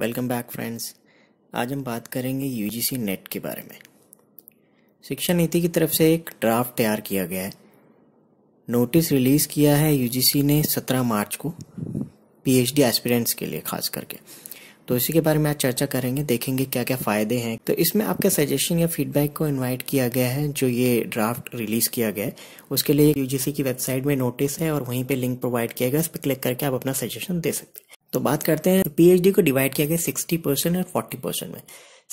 welcome back friends आज हम बात करेंगे यूजीसी नेट के बारे में शिक्षा नीति की तरफ से एक ड्राफ्ट तैयार किया गया है नोटिस रिलीज किया है यूजीसी ने 17 मार्च को पीएचडी एस्पिरेंट्स के लिए खास करके तो इसी के बारे में आज चर्चा करेंगे देखेंगे क्या क्या फ़ायदे हैं तो इसमें आपका सजेशन या फीडबैक को इनवाइट किया गया है जो ये ड्राफ्ट रिलीज़ किया गया है उसके लिए यूजीसी की वेबसाइट में नोटिस है और वहीं पे लिंक प्रोवाइड किया गया उस पर क्लिक करके आप अपना सजेशन दे सकते हैं तो बात करते हैं पीएचडी को डिवाइड किया गया सिक्सटी परसेंट और फोर्टी परसेंट में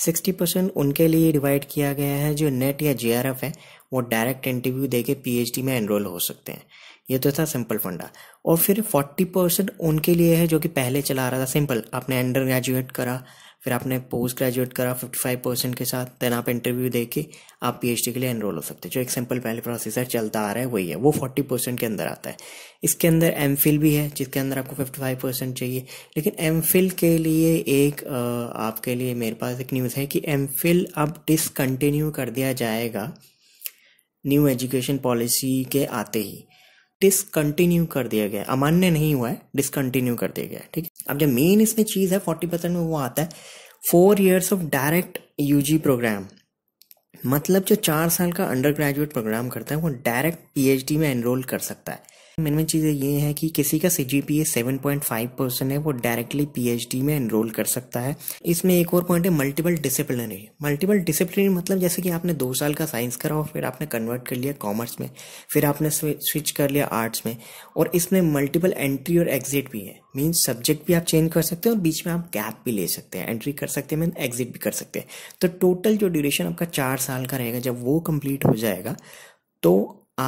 सिक्सटी परसेंट उनके लिए डिवाइड किया गया है जो नेट या जेआरएफ है वो डायरेक्ट इंटरव्यू देके पीएचडी में एनरोल हो सकते हैं ये तो था सिंपल फंडा और फिर फोर्टी परसेंट उनके लिए है जो कि पहले चला रहा था सिंपल आपने अंडर ग्रेजुएट करा फिर आपने पोस्ट ग्रेजुएट करा फिफ्टी फाइव परसेंट के साथ देन आप इंटरव्यू दे के आप पीएचडी के लिए एनरोल हो सकते हैं जो एक सिंपल पहले प्रोसेसर चलता आ रहा है वही है वो फोर्टी परसेंट के अंदर आता है इसके अंदर एम फिल भी है जिसके अंदर आपको फिफ्टी फाइव परसेंट चाहिए लेकिन एम फिल के लिए एक आपके लिए मेरे पास एक न्यूज़ है कि एम फिल अब डिसकंटिन्यू कर दिया जाएगा न्यू एजुकेशन पॉलिसी के आते ही डिसकंटिन्यू कर दिया गया अमान्य नहीं हुआ है डिसकंटिन्यू कर दिया गया ठीक है अब जो मेन इसमें चीज़ है फोर्टी परसेंट में वो आता है four years of direct UG programme मतलब जो चार साल का अंडर ग्रेजुएट प्रोग्राम करता है वो डायरेक्ट पीएचडी में एनरोल कर सकता है मेन मेन चीज़ें ये हैं कि किसी का C G P A seven point five percent है वो डायरेक्टली पी एच डी में एनरोल कर सकता है इसमें एक और पॉइंट है मल्टीपल डिसिप्लिनरी मल्टीपल डिसिप्लिनरी मतलब जैसे कि आपने दो साल का साइंस करा और फिर आपने कन्वर्ट कर लिया कॉमर्स में फिर आपने स्विच कर लिया आर्ट्स में और इसमें मल्टीपल एंट्री और एग्जिट भी है मीन्स सब्जेक्ट भी आप चेंज कर सकते हैं और बीच में आप गैप भी ले सकते हैं एंट्री कर सकते हैं मीन एग्जिट भी कर सकते हैं तो टोटल जो ड्यूरेशन आपका चार साल का रहेगा जब वो कंप्लीट हो जाएगा तो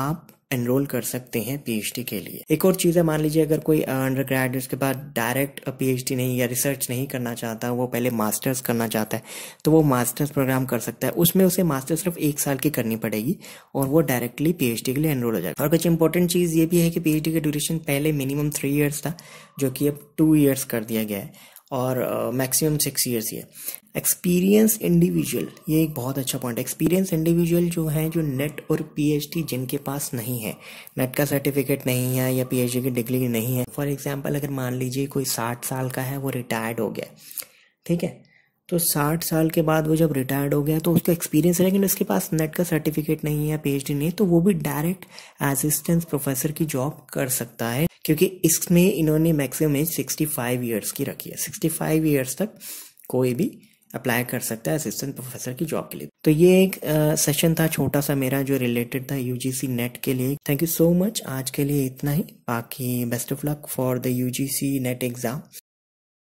आप एनरोल कर सकते हैं पीएचडी के लिए एक और चीज़ है मान लीजिए अगर कोई अंडर ग्रेजुएट के बाद डायरेक्ट पीएचडी नहीं या रिसर्च नहीं करना चाहता वो पहले मास्टर्स करना चाहता है तो वो मास्टर्स प्रोग्राम कर सकता है उसमें उसे मास्टर्स सिर्फ एक साल की करनी पड़ेगी और वो डायरेक्टली पीएचडी के लिए एनरोल हो जाएगा और कुछ इंपॉर्टेंट चीज़ ये भी है कि पीएचडी का ड्यूरेशन पहले मिनिमम थ्री ईयर्स था जो कि अब टू ईयर्स कर दिया गया है और मैक्सिमम सिक्स ईयर्स ये एक्सपीरियंस इंडिविजुअल ये एक बहुत अच्छा पॉइंट है एक्सपीरियंस इंडिविजुअल जो है जो नेट और पीएचडी जिनके पास नहीं है नेट का सर्टिफिकेट नहीं है या पीएचडी की डिग्री नहीं है फॉर एग्जाम्पल अगर मान लीजिए कोई साठ साल का है वो रिटायर्ड हो गया ठीक है तो साठ साल के बाद वो जब रिटायर्ड हो गया तो उसका एक्सपीरियंस है लेकिन उसके पास नेट का सर्टिफिकेट नहीं है पी नहीं तो वो भी डायरेक्ट असिस्टेंस प्रोफेसर की जॉब कर सकता है क्योंकि इसमें इन्होंने मैक्सिमम एज 65 ईयर्स की रखी है 65 ईयर्स तक कोई भी अप्लाई कर सकता है असिस्टेंट प्रोफेसर की जॉब के लिए तो ये एक सेशन था छोटा सा मेरा जो रिलेटेड था यूजीसी नेट के लिए थैंक यू सो मच आज के लिए इतना ही बाकी best of luck for the UGC NET exam